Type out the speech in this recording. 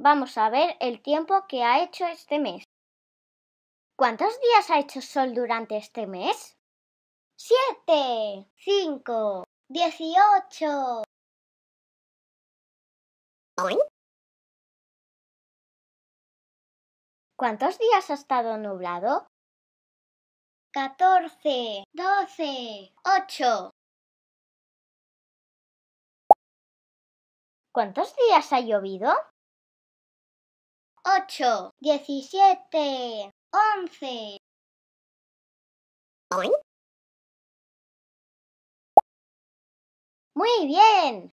Vamos a ver el tiempo que ha hecho este mes. ¿Cuántos días ha hecho sol durante este mes? Siete, cinco, dieciocho. ¿Cuántos días ha estado nublado? Catorce, doce, ocho. ¿Cuántos días ha llovido? ocho, diecisiete, once. Muy bien.